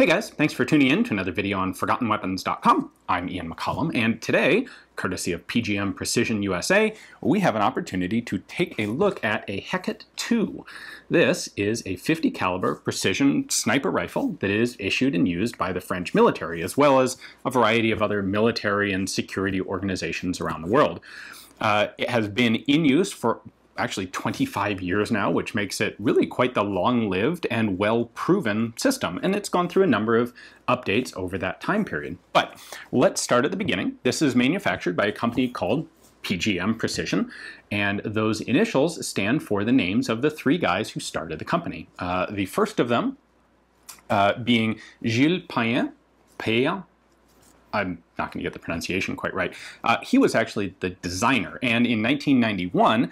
Hey guys, thanks for tuning in to another video on ForgottenWeapons.com. I'm Ian McCollum, and today, courtesy of PGM Precision USA, we have an opportunity to take a look at a Hecate 2. This is a 50 caliber precision sniper rifle that is issued and used by the French military, as well as a variety of other military and security organizations around the world. Uh, it has been in use for actually 25 years now, which makes it really quite the long-lived and well-proven system, and it's gone through a number of updates over that time period. But let's start at the beginning. This is manufactured by a company called PGM Precision, and those initials stand for the names of the three guys who started the company. Uh, the first of them uh, being Gilles Payen, Payen, I'm not going to get the pronunciation quite right. Uh, he was actually the designer, and in 1991,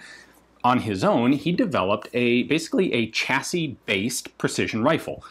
on his own, he developed a basically a chassis-based precision rifle.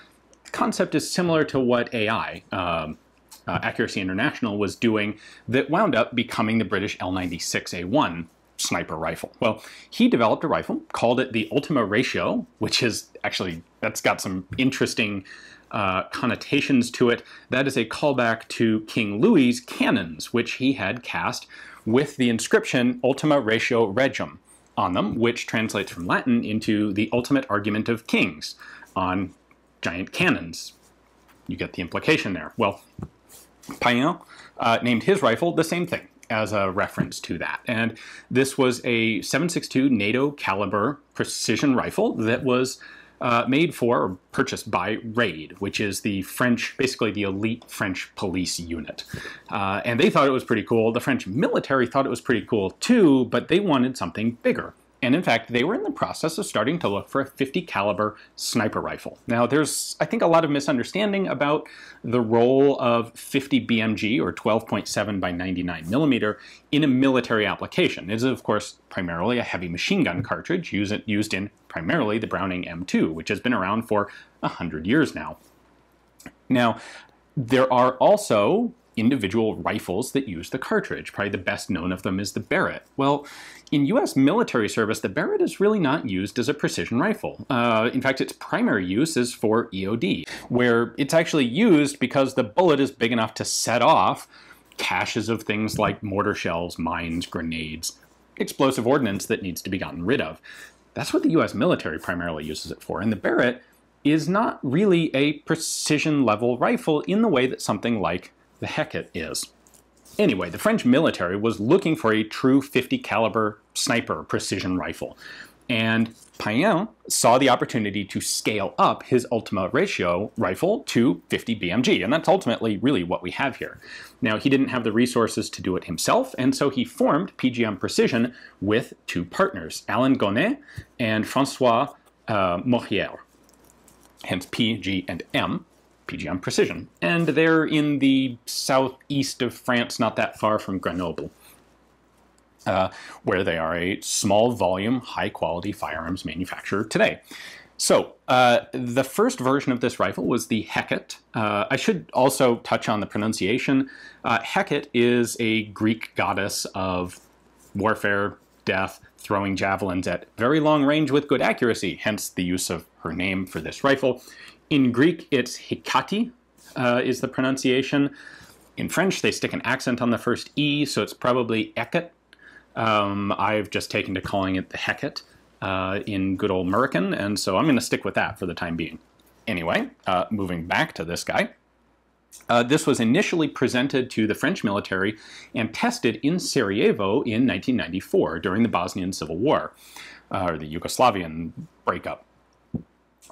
The concept is similar to what AI, um, uh, Accuracy International, was doing that wound up becoming the British L96A1 sniper rifle. Well, he developed a rifle, called it the Ultima Ratio, which is actually, that's got some interesting uh, connotations to it. That is a callback to King Louis's cannons, which he had cast with the inscription Ultima Ratio Regum on them, which translates from Latin into the ultimate argument of kings on giant cannons. You get the implication there. Well, Payan uh, named his rifle the same thing as a reference to that. And this was a 7.62 NATO caliber precision rifle that was uh, made for or purchased by RAID, which is the French, basically the elite French police unit. Uh, and they thought it was pretty cool. The French military thought it was pretty cool too, but they wanted something bigger. And in fact, they were in the process of starting to look for a 50 caliber sniper rifle. Now, there's I think a lot of misunderstanding about the role of 50 BMG or 12.7 by 99 millimeter in a military application. It is of course primarily a heavy machine gun cartridge used in primarily the Browning M2, which has been around for 100 years now. Now, there are also individual rifles that use the cartridge. Probably the best known of them is the Barrett. Well, in US military service, the Barrett is really not used as a precision rifle. Uh, in fact, its primary use is for EOD, where it's actually used because the bullet is big enough to set off caches of things like mortar shells, mines, grenades, explosive ordnance that needs to be gotten rid of. That's what the US military primarily uses it for. And the Barrett is not really a precision level rifle in the way that something like the heck it is. Anyway, the French military was looking for a true 50 caliber sniper precision rifle. And Payen saw the opportunity to scale up his Ultima ratio rifle to 50 BMG, and that's ultimately really what we have here. Now, he didn't have the resources to do it himself, and so he formed PGM Precision with two partners, Alan Gonnet and Francois uh, hence P, G, and M. PGM Precision, and they're in the southeast of France, not that far from Grenoble, uh, where they are a small volume, high quality firearms manufacturer today. So, uh, the first version of this rifle was the Hecate. Uh, I should also touch on the pronunciation. Uh, Hecate is a Greek goddess of warfare, death, throwing javelins at very long range with good accuracy, hence the use of her name for this rifle. In Greek, it's Hikati uh, is the pronunciation. In French, they stick an accent on the first E, so it's probably Hecate. Um, I've just taken to calling it the Hecket uh, in good old American, and so I'm going to stick with that for the time being. Anyway, uh, moving back to this guy. Uh, this was initially presented to the French military and tested in Sarajevo in 1994 during the Bosnian Civil War, uh, or the Yugoslavian breakup.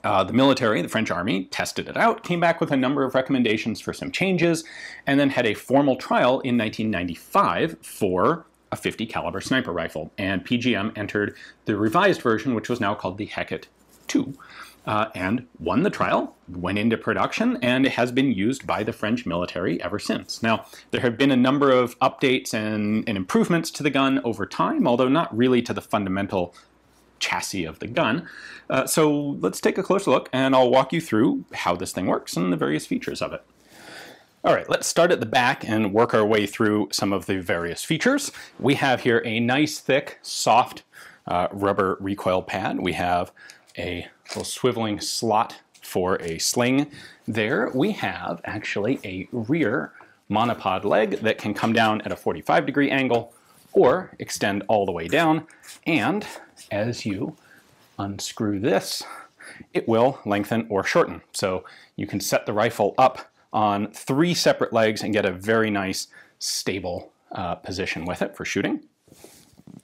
Uh, the military, the French army, tested it out, came back with a number of recommendations for some changes, and then had a formal trial in 1995 for a 50 caliber sniper rifle. And PGM entered the revised version, which was now called the Hecate II. Uh, and won the trial, went into production, and it has been used by the French military ever since. Now, there have been a number of updates and, and improvements to the gun over time, although not really to the fundamental chassis of the gun. Uh, so let's take a closer look and I'll walk you through how this thing works and the various features of it. All right, let's start at the back and work our way through some of the various features. We have here a nice, thick, soft uh, rubber recoil pad. We have a little swiveling slot for a sling there. We have actually a rear monopod leg that can come down at a 45 degree angle or extend all the way down. And as you unscrew this, it will lengthen or shorten. So you can set the rifle up on three separate legs and get a very nice stable uh, position with it for shooting.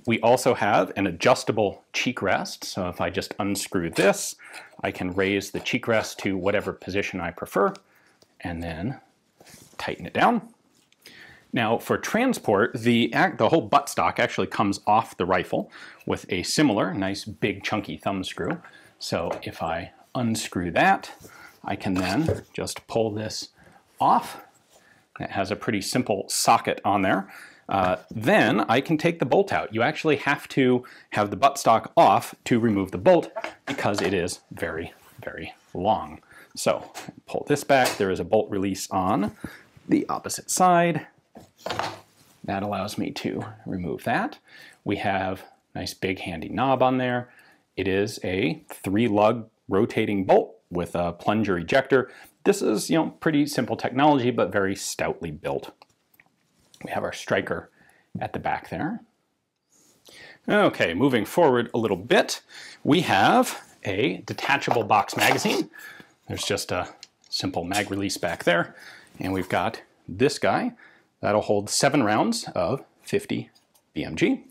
We also have an adjustable cheek rest. So if I just unscrew this, I can raise the cheek rest to whatever position I prefer and then tighten it down. Now for transport, the, the whole buttstock actually comes off the rifle with a similar nice big chunky thumb screw. So if I unscrew that, I can then just pull this off. It has a pretty simple socket on there. Uh, then I can take the bolt out. You actually have to have the buttstock off to remove the bolt because it is very, very long. So pull this back, there is a bolt release on the opposite side, that allows me to remove that. We have nice big handy knob on there. It is a three lug rotating bolt with a plunger ejector. This is, you know, pretty simple technology, but very stoutly built. We have our striker at the back there. Okay, moving forward a little bit, we have a detachable box magazine. There's just a simple mag release back there. And we've got this guy That'll hold seven rounds of 50 BMG.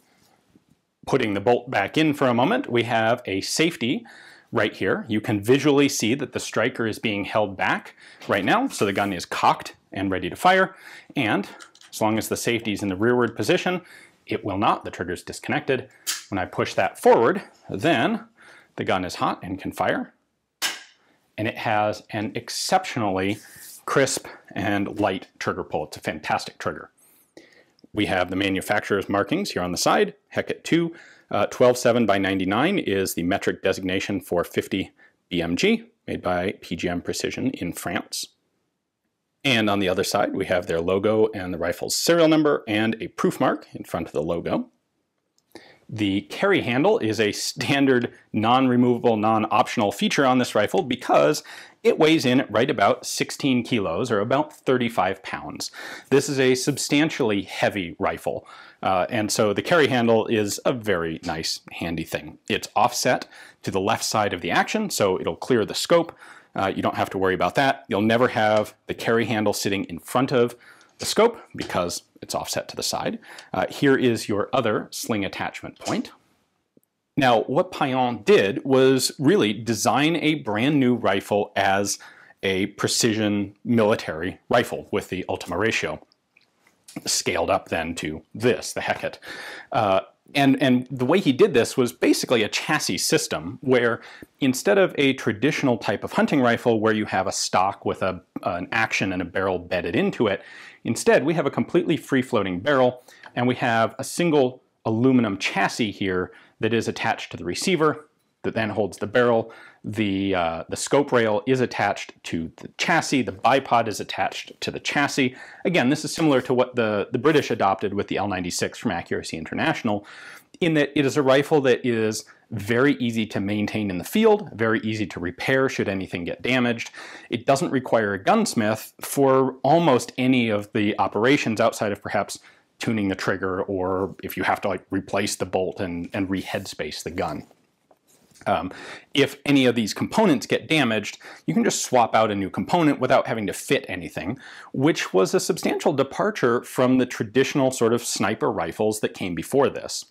Putting the bolt back in for a moment, we have a safety right here. You can visually see that the striker is being held back right now, so the gun is cocked and ready to fire. And as long as the safety is in the rearward position, it will not, the trigger's disconnected. When I push that forward, then the gun is hot and can fire. And it has an exceptionally crisp and light trigger pull. It's a fantastic trigger. We have the manufacturer's markings here on the side, Hecate 2. Uh, 12.7 by 99 is the metric designation for 50 BMG, made by PGM Precision in France. And on the other side, we have their logo and the rifle's serial number and a proof mark in front of the logo. The carry handle is a standard non-removable, non-optional feature on this rifle because it weighs in right about 16 kilos or about 35 pounds. This is a substantially heavy rifle. Uh, and so the carry handle is a very nice handy thing. It's offset to the left side of the action, so it'll clear the scope. Uh, you don't have to worry about that. You'll never have the carry handle sitting in front of the scope because it's offset to the side. Uh, here is your other sling attachment point. Now, what Payan did was really design a brand new rifle as a precision military rifle with the Ultima ratio, scaled up then to this, the Hecate. Uh, and, and the way he did this was basically a chassis system where instead of a traditional type of hunting rifle where you have a stock with a, an action and a barrel bedded into it, Instead, we have a completely free-floating barrel, and we have a single aluminum chassis here that is attached to the receiver that then holds the barrel. The, uh, the scope rail is attached to the chassis. The bipod is attached to the chassis. Again, this is similar to what the, the British adopted with the L96 from Accuracy International, in that it is a rifle that is very easy to maintain in the field, very easy to repair should anything get damaged. It doesn't require a gunsmith for almost any of the operations outside of perhaps tuning the trigger or if you have to like replace the bolt and, and re-headspace the gun. Um, if any of these components get damaged, you can just swap out a new component without having to fit anything, which was a substantial departure from the traditional sort of sniper rifles that came before this.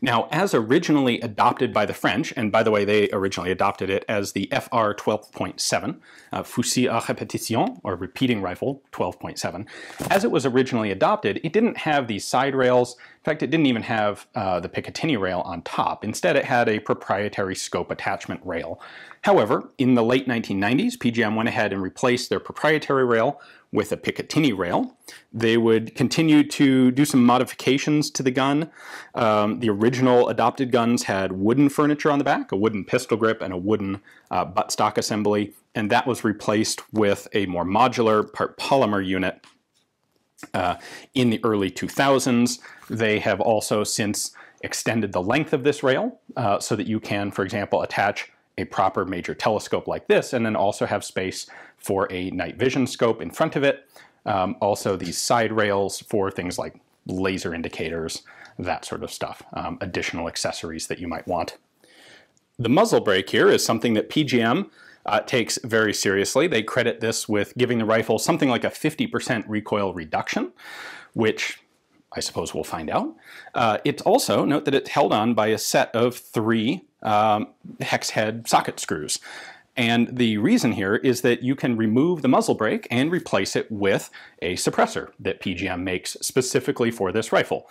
Now, as originally adopted by the French, and by the way, they originally adopted it as the FR 12.7, uh, Fusil à répétition, or repeating rifle 12.7, as it was originally adopted, it didn't have these side rails. In fact, it didn't even have uh, the Picatinny rail on top. Instead, it had a proprietary scope attachment rail. However, in the late 1990s, PGM went ahead and replaced their proprietary rail with a Picatinny rail. They would continue to do some modifications to the gun. Um, the original adopted guns had wooden furniture on the back, a wooden pistol grip, and a wooden uh, buttstock assembly, and that was replaced with a more modular, part polymer unit uh, in the early 2000s. They have also since extended the length of this rail uh, so that you can, for example, attach a proper major telescope like this and then also have space for a night vision scope in front of it. Um, also these side rails for things like laser indicators, that sort of stuff, um, additional accessories that you might want. The muzzle brake here is something that PGM uh, takes very seriously. They credit this with giving the rifle something like a 50% recoil reduction, which I suppose we'll find out. Uh, it's also, note that it's held on by a set of three um, hex head socket screws. And the reason here is that you can remove the muzzle brake and replace it with a suppressor that PGM makes specifically for this rifle.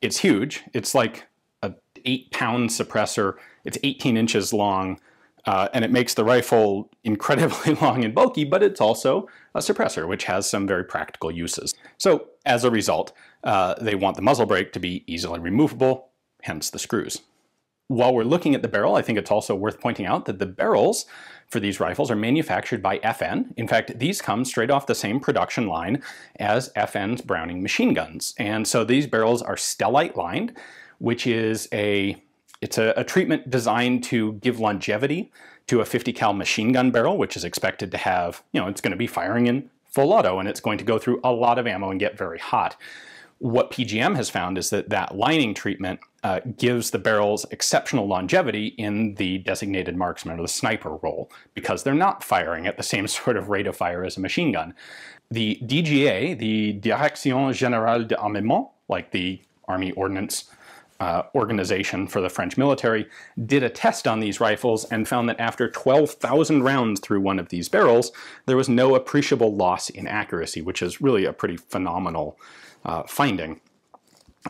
It's huge. It's like a eight pound suppressor. It's 18 inches long. Uh, and it makes the rifle incredibly long and bulky, but it's also a suppressor, which has some very practical uses. So as a result, uh, they want the muzzle brake to be easily removable, hence the screws. While we're looking at the barrel, I think it's also worth pointing out that the barrels for these rifles are manufactured by FN. In fact, these come straight off the same production line as FN's Browning machine guns. And so these barrels are stellite lined, which is a it's a, a treatment designed to give longevity to a 50 cal machine gun barrel, which is expected to have, you know, it's going to be firing in full auto and it's going to go through a lot of ammo and get very hot what PGM has found is that that lining treatment uh, gives the barrels exceptional longevity in the designated marksman or the sniper role because they're not firing at the same sort of rate of fire as a machine gun. The DGA, the Direction Générale d'Armement, like the Army Ordnance uh, organization for the French military, did a test on these rifles and found that after 12,000 rounds through one of these barrels, there was no appreciable loss in accuracy, which is really a pretty phenomenal uh, finding.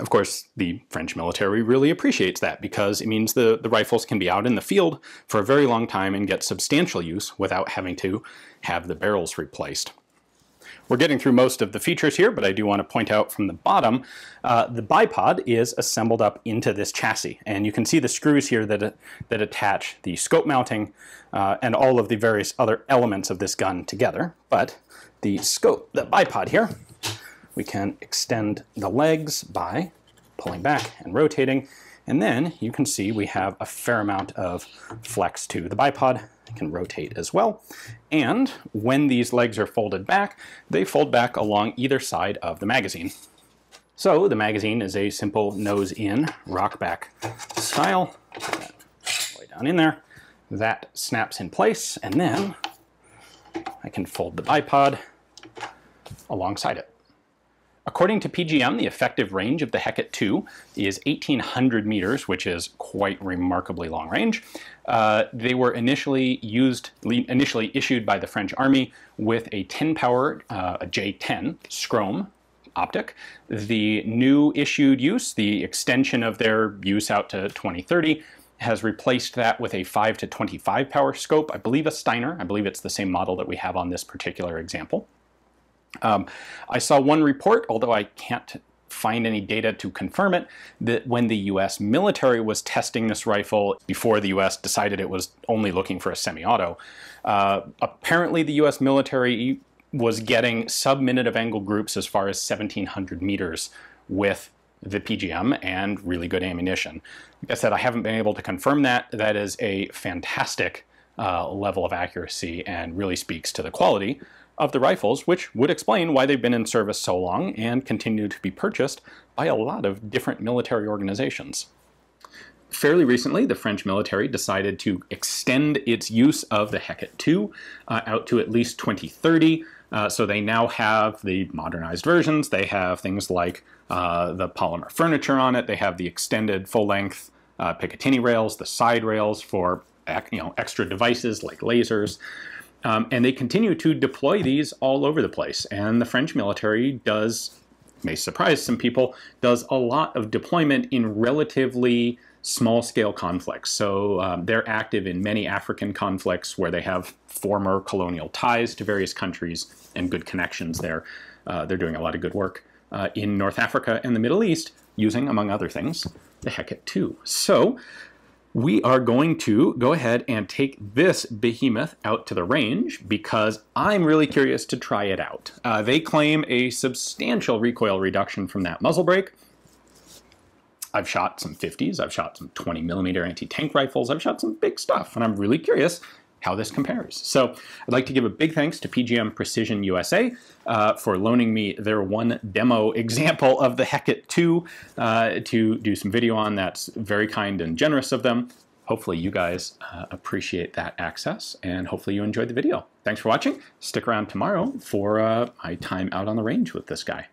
Of course, the French military really appreciates that because it means the, the rifles can be out in the field for a very long time and get substantial use without having to have the barrels replaced. We're getting through most of the features here, but I do want to point out from the bottom, uh, the bipod is assembled up into this chassis, and you can see the screws here that, that attach the scope mounting uh, and all of the various other elements of this gun together. But the scope, the bipod here, we can extend the legs by pulling back and rotating. And then you can see we have a fair amount of flex to the bipod. It can rotate as well. And when these legs are folded back, they fold back along either side of the magazine. So the magazine is a simple nose in rock back style. Way down in there. That snaps in place and then I can fold the bipod alongside it. According to PGM, the effective range of the Hecate 2 is 1,800 meters, which is quite remarkably long range. Uh, they were initially used, initially issued by the French army with a 10 power uh, J10 Scrom optic. The new issued use, the extension of their use out to 2030, has replaced that with a 5 to 25 power scope. I believe a Steiner. I believe it's the same model that we have on this particular example. Um, I saw one report, although I can't find any data to confirm it, that when the US military was testing this rifle before the US decided it was only looking for a semi auto, uh, apparently the US military was getting sub minute of angle groups as far as 1700 meters with the PGM and really good ammunition. Like I said, I haven't been able to confirm that. That is a fantastic uh, level of accuracy and really speaks to the quality of the rifles, which would explain why they've been in service so long and continue to be purchased by a lot of different military organizations. Fairly recently, the French military decided to extend its use of the Hecate 2 uh, out to at least 2030. Uh, so they now have the modernized versions. They have things like uh, the polymer furniture on it. They have the extended full-length uh, Picatinny rails, the side rails for you know extra devices like lasers. Um, and they continue to deploy these all over the place. And the French military does, may surprise some people, does a lot of deployment in relatively small scale conflicts. So um, they're active in many African conflicts where they have former colonial ties to various countries and good connections there. Uh, they're doing a lot of good work uh, in North Africa and the Middle East using, among other things, the Hecate 2. So we are going to go ahead and take this behemoth out to the range because I'm really curious to try it out. Uh, they claim a substantial recoil reduction from that muzzle brake. I've shot some 50s, I've shot some 20 millimeter anti-tank rifles, I've shot some big stuff, and I'm really curious how this compares. So I'd like to give a big thanks to PGM Precision USA uh, for loaning me their one demo example of the Hecate 2 uh, to do some video on. That's very kind and generous of them. Hopefully you guys uh, appreciate that access and hopefully you enjoyed the video. Thanks for watching. Stick around tomorrow for uh, my time out on the range with this guy.